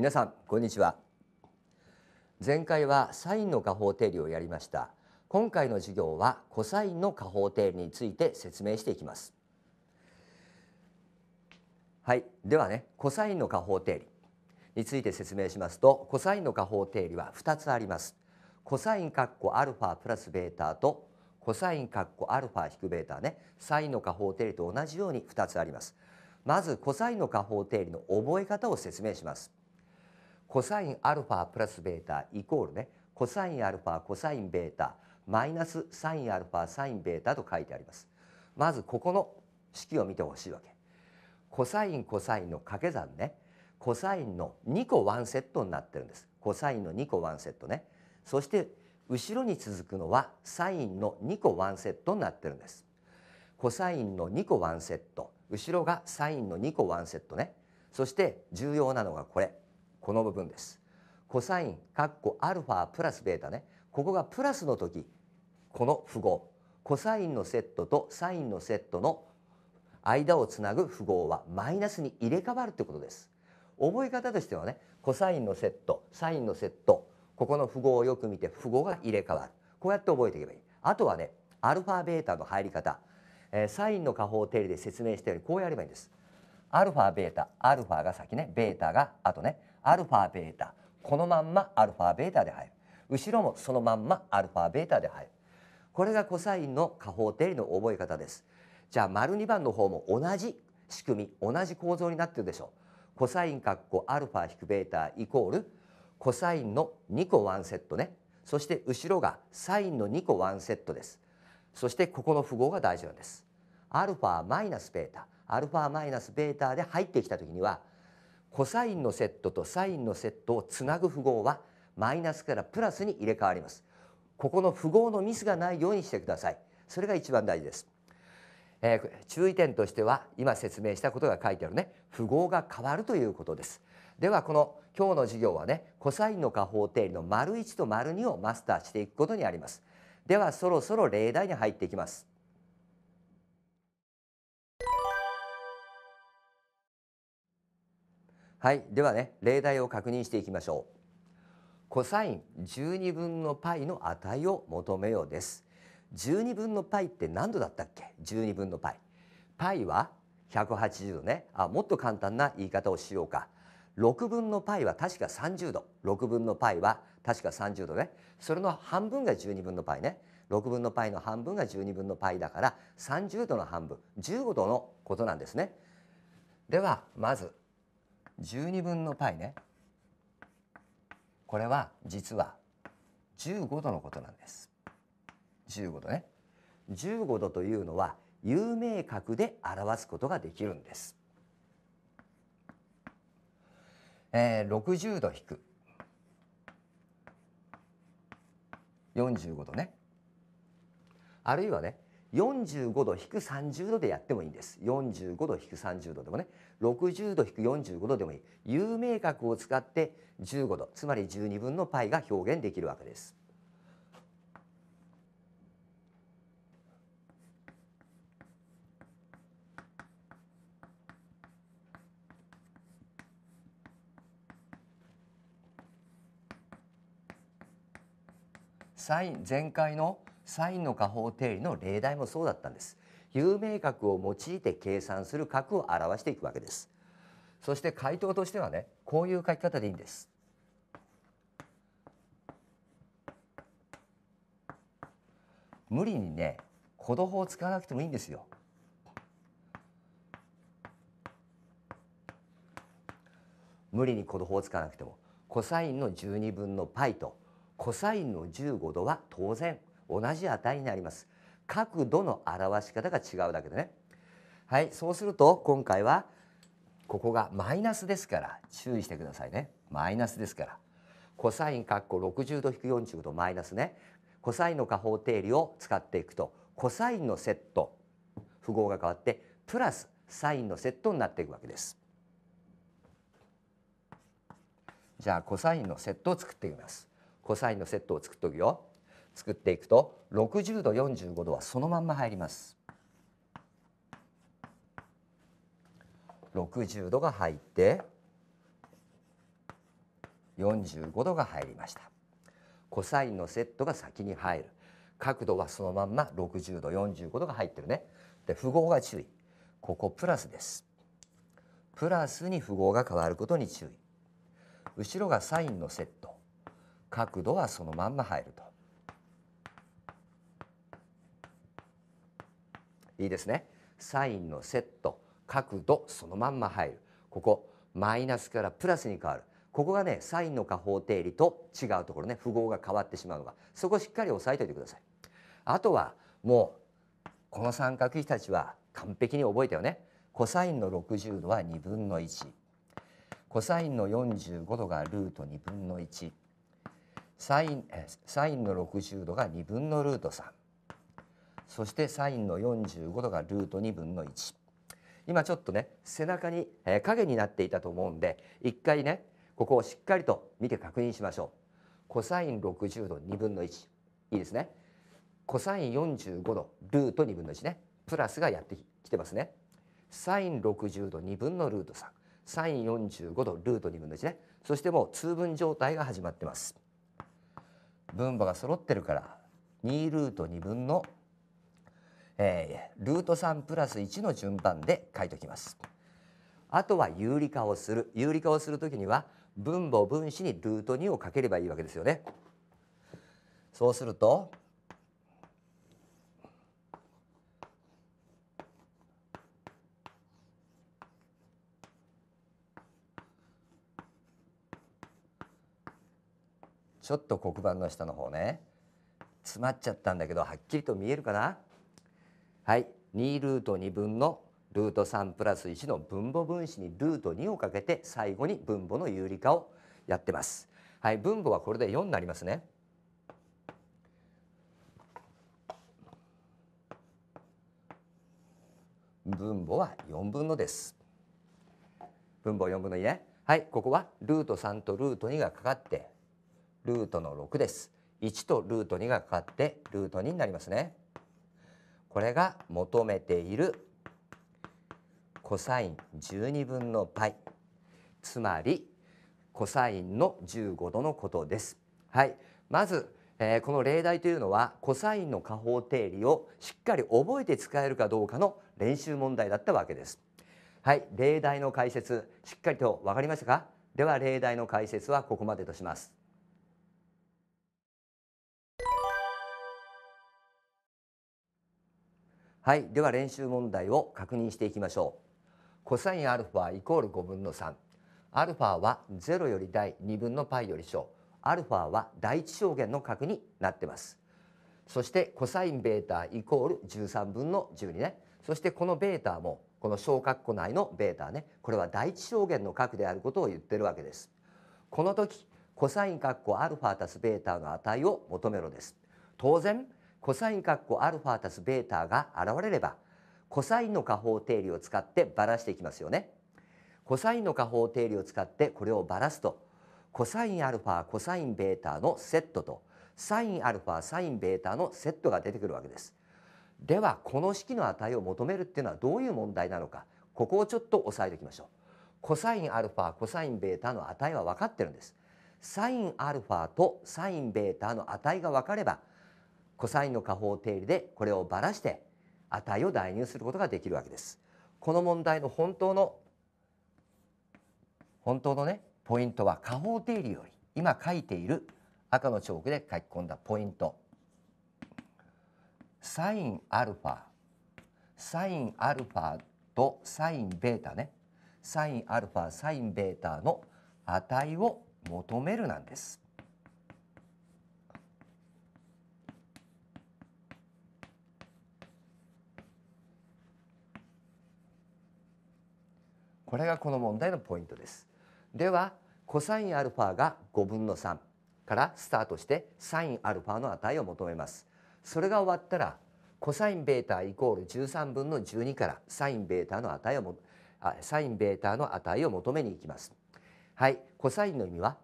皆さんこんにちは前回はサインの加法定理をやりました今回の授業はコサインの加法定理について説明していきますはいではねコサインの加法定理について説明しますとコサインの加法定理は2つありますコサインカッコアルファプラスベータとコサインカッコアルファ引くベータねサインの加法定理と同じように2つありますまずコサインの加法定理の覚え方を説明しますコサインアルファプラスベータイコールねコサインアルファコサインベータマイナスサインアルファサインベータと書いてありますまずここの式を見てほしいわけコサインコサインの掛け算ねコサインの2個ワンセットになってるんですコサインの2個ワンセットねそして後ろに続くのはサインの2個ワンセットになってるんですコサインの2個ワンセット後ろがサインの2個ワンセットねそして重要なのがこれこの部分です。コサイン、かっこアルファプラスベータね。ここがプラスの時、この符号。コサインのセットとサインのセットの間をつなぐ符号はマイナスに入れ替わるということです。覚え方としてはね、コサインのセット、サインのセット、ここの符号をよく見て符号が入れ替わる。こうやって覚えていけばいい。あとはね、アルファベータの入り方、えー、サインの下方定理で説明したようにこうやればいいんです。アルファベータ、アルファが先ね、ベータが後ね。アルファベータこのまんまアルファベータで入る後ろもそのまんまアルファベータで入るこれがコサインの加法定理の覚え方ですじゃあ丸2番の方も同じ仕組み同じ構造になってるでしょうコサイン括弧アルファ引くベータイコールコサインの2個ワンセットねそして後ろがサインの2個ワンセットですそしてここの符号が大事なんですアルファマイナスベータアルファマイナスベータで入ってきたときにはコサインのセットとサインのセットをつなぐ符号はマイナスからプラスに入れ替わります。ここの符号のミスがないようにしてください。それが一番大事です。えー、注意点としては今説明したことが書いてあるね符号が変わるということです。ではこの今日の授業はねコサインの加法定理の丸 ① と丸 ② をマスターしていくことにあります。ではそろそろ例題に入っていきます。はい、ではね、例題を確認していきましょう。コサイン十二分の π の値を求めようです。十二分の π って何度だったっけ十二分の π。π は百八十度ね。あ、もっと簡単な言い方をしようか。六分の π は確か三十度。六分の π は確か三十度ね。それの半分が十二分の π ね。六分の π の半分が十二分の π だから三十度の半分、十五度のことなんですね。では、まず12分の π ねこれは実は15度のことなんです15度ね15度というのは有名角で表すことができるんです、えー、60度引く45度ねあるいはね45度引く30度でやってもいいんです45度引く30度でもね60度引く45度でもいい有名角を使って15度つまり12分の π が表現できるわけです。サイン全開のサインの加法定理の例題もそうだったんです有名角を用いて計算する角を表していくわけですそして回答としてはねこういう書き方でいいんです無理にね弧度法を使わなくてもいいんですよ無理に弧度法を使わなくてもコサインの12分の π とコサインの15度は当然同じ値になります。角度の表し方が違うだけでね。はい、そうすると今回はここがマイナスですから注意してくださいね。マイナスですから。コサイン括弧60度引く40度マイナスね。コサインの加法定理を使っていくとコサインのセット符号が変わってプラスサインのセットになっていくわけです。じゃあコサインのセットを作ってみます。コサインのセットを作っておくよ。作っていくと60度45度はそのまんま入ります60度が入って45度が入りましたコサインのセットが先に入る角度はそのまんま60度45度が入ってるねで符号が注意ここプラスですプラスに符号が変わることに注意後ろがサインのセット角度はそのまんま入るといいですねサインのセット角度そのまんま入るここマイナスからプラスに変わるここがねサインの加法定理と違うところね符号が変わってしまうのがそこしっかり押さえておいてくださいあとはもうこの三角比たちは完璧に覚えたよねコサインの六十度は二分の一。コサインの四十五度がルート二分の一。サインえサインの六十度が二分のルート三。そしてサインの45度がルート2分の1今ちょっとね背中に、えー、影になっていたと思うんで一回ねここをしっかりと見て確認しましょうコサイン60度2分の1いいですねコサイン45度ルート2分の1ねプラスがやってきてますねサイン60度2分のルート3サイン45度ルート2分の1ねそしてもう通分状態が始まってます分母が揃ってるから2ルート2分のえー、ルート3プラス1の順番で書いておきます。あとは有理化をする有理化をするときには分母分子にルート2をかければいいわけですよね。そうするとちょっと黒板の下の方ね詰まっちゃったんだけどはっきりと見えるかなはい、2ルート2分のルート3プラス1の分母分子にルート2をかけて最後に分母の有理化をやってます。はい、分母はこれで4になりますね。分母は4分のです。分母4分の2ね。はい、ここはルート3とルート2がかかってルートの6です。1とルート2がかかってルート2になりますね。これが求めているコサイン12分の π つまりコサインの15度のことです。はい、まず、えー、この例題というのはコサインの加法定理をしっかり覚えて使えるかどうかの練習問題だったわけです。はい、例題の解説しっかりと分かりましたかでは例題の解説はここまでとします。はい、では練習問題を確認していきましょう。コサインアルファイコール5分の3。アルファは0より第2分の π より小。アルファは第一象限の角になってます。そしてコサインベータイコール13分の12ね。そしてこのベータもこの小括弧内のベータね。これは第一象限の角であることを言ってるわけです。この時コサイン括弧アルファたすベータの値を求めろです。当然コサイン括弧アルファたすベータが現れればコサインの加法定理を使ってばらしていきますよね。コサインの加法定理を使ってこれをばらすとコサインアルファコサインベータのセットとサインアルファサインベータのセットが出てくるわけです。ではこの式の値を求めるっていうのはどういう問題なのかここをちょっと押さえておきましょう。コサインアルファコサインベータの値は分かってるんです。サインアルファとサインベータの値が分かればコサインの加法定理でこれをばらして値を代入することができるわけです。この問題の本当の本当のねポイントは加法定理より今書いている赤のチョークで書き込んだポイントサインアルファサインアルファとサインベータねサインアルファサインベータの値を求めるなんです。これがこの問題のポイントです。ではコサインアルファが5分の3からスタートしてサインアルファの値を求めます。それが終わったらコサインベータイコール13分の12から sinβ の値をもあ sinβ の値を求めに行きます。はい、コサインの意味は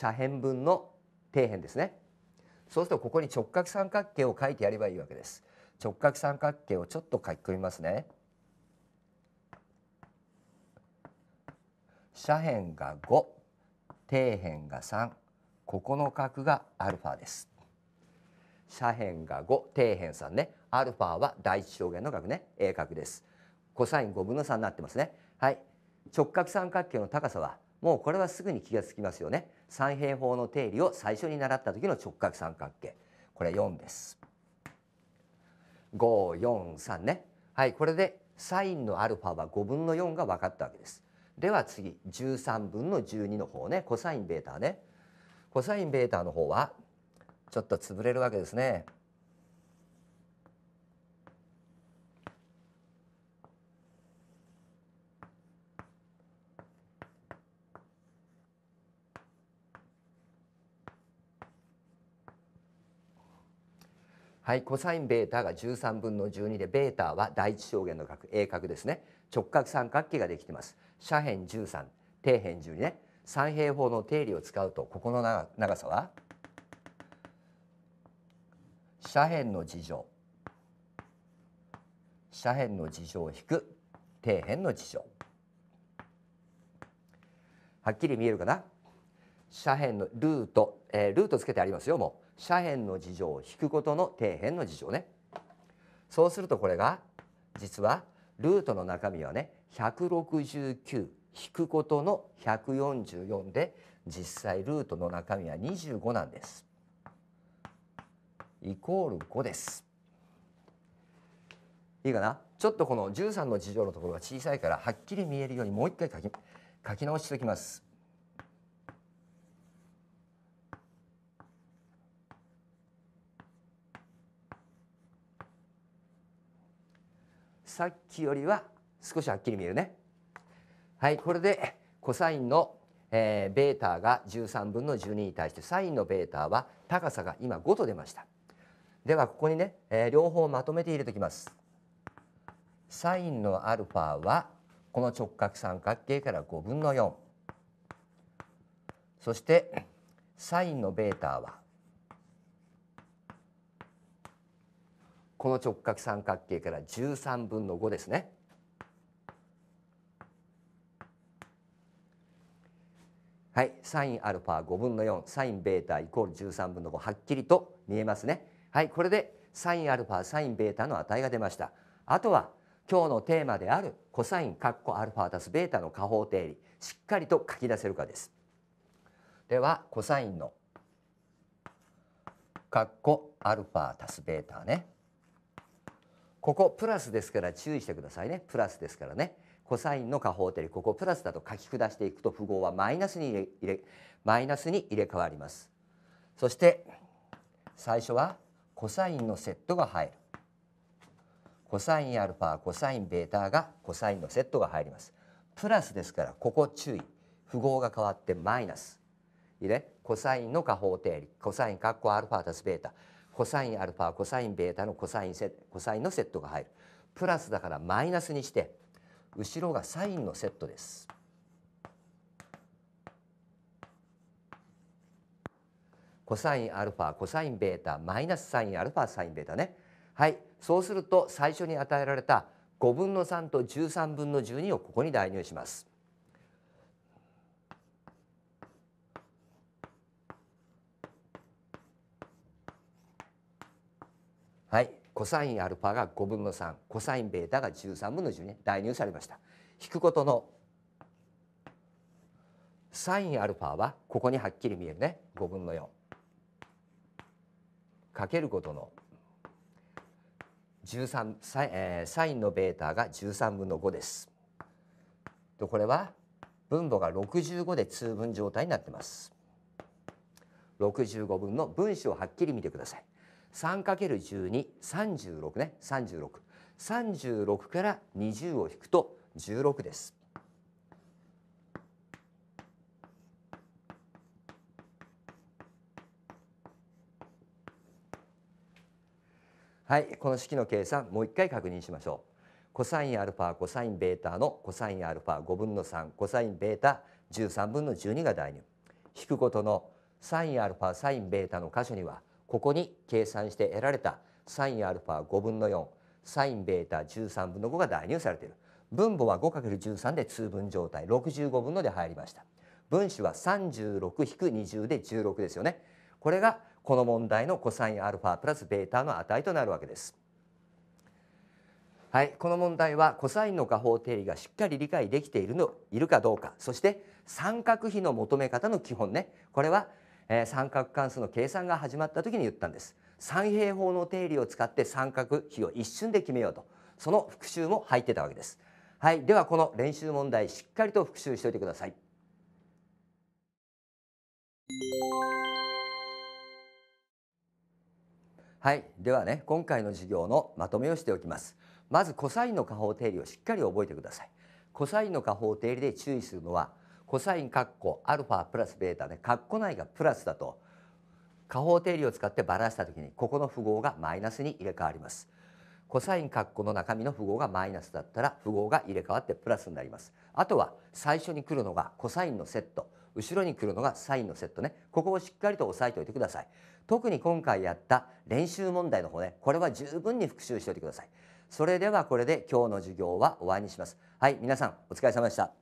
斜辺分の底辺ですね。そうするとここに直角三角形を書いてやればいいわけです。直角三角形をちょっと書き込みますね。斜辺が5底辺が3ここの角がアルファです斜辺が5底辺3ねアルファは第一象限の角ね A 角ですコサイン5分の3になってますねはい直角三角形の高さはもうこれはすぐに気がつきますよね三平方の定理を最初に習った時の直角三角形これ4です543ねはいこれでサインのアルファは5分の4が分かったわけですでは次13分の12の方ねコサインベータねコサインベータの方はちょっと潰れるわけですねはいコサインベータが13分の12でベータは第一象限の角 A 角ですね直角三角形ができてます斜辺13底辺12ね三平方の定理を使うとここの長さは斜辺の事乗斜辺の事乗を引く底辺の事乗はっきり見えるかな斜辺のルート、えー、ルートつけてありますよもう斜辺の事情を引くことの底辺の事情ねそうするとこれが実はルートの中身はね169引くことの144で実際ルートの中身は25なんです。イコール5です。いいかなちょっとこの13の事情のところが小さいからはっきり見えるようにもう一回書き書き直しておきます。さっきよりは少しはっきり見えるね。はい、これでコサインの、えー、ベータが13分の12に対してサインのベータは高さが今5と出ました。ではここにね、えー、両方まとめて入れておきます。サインのアルファはこの直角三角形から5分の4。そしてサインのベータはこの直角三角形から13分の5ですね。はい、サインアルファ5分の4サインベータイコール13分の5はっきりと見えますね。はい、これでサインアルファサインベータの値が出ました。あとは今日のテーマであるコサインカッコアルファ足すベータの加法定理しっかりと書き出せるかです。ではコサインのカッコアルファ足すベータね。ここプラスですから注意してくださいねプラスですからねコサインの加法定理ここプラスだと書き下していくと符号はマイナスに入れマイナスに入れ替わりますそして最初はコサインのセットが入るコサインアルファコサインベータがコサインのセットが入りますプラスですからここ注意符号が変わってマイナス入れコサインの加法定理コサインカッコアルファたすベータコサインアルファコサインベータのコサインセコサインのセットが入るプラスだからマイナスにして後ろがサインのセットです。コサインアルファコサインベータマイナスサインアルファサインベータね。はい、そうすると最初に与えられた5分の3と13分の12をここに代入します。はい、コサインアルファが5分の3コサインベータが13分の10ね代入されました引くことのサインアルファはここにはっきり見えるね5分の4かけることの13サイ,、えー、サインのベータが13分の5ですでこれは分母が65で通分状態になってます65分の分子をはっきり見てください 3×12、36ね、36。36から20を引くと16です。はい、この式の計算もう一回確認しましょう。コサインアルファコサインベータのコサインアルファ5分の3コサインベータ13分の12が代入。引くことのサインアルファサインベータの箇所にはここに計算して得られたサイン α は5分の4サイン β13 分の5が代入されている分母は 5×13 で通分状態65分ので入りました分子は36-20で16ですよねこれがこの問題のコサイン α プラス β の値となるわけですはい、この問題はコサインの加法定理がしっかり理解できているのいるかどうかそして三角比の求め方の基本ねこれはえー、三角関数の計算が始まった時に言ったんです三平方の定理を使って三角比を一瞬で決めようとその復習も入ってたわけですはいではこの練習問題しっかりと復習しておいてくださいはいではね今回の授業のまとめをしておきますまずコサインの加法定理をしっかり覚えてくださいコサインの加法定理で注意するのはコサインカッコアルファプラスベータでカッコ内がプラスだと下方定理を使ってばらしたときにここの符号がマイナスに入れ替わります。コサインカッコの中身の符号がマイナスだったら符号が入れ替わってプラスになります。あとは最初に来るのがコサインのセット後ろに来るのがサインのセットねここをしっかりと押さえておいてください。特に今回やった練習問題の方ねこれは十分に復習しておいてください。それではこれで今日の授業は終わりにします。はい皆さんお疲れ様でした。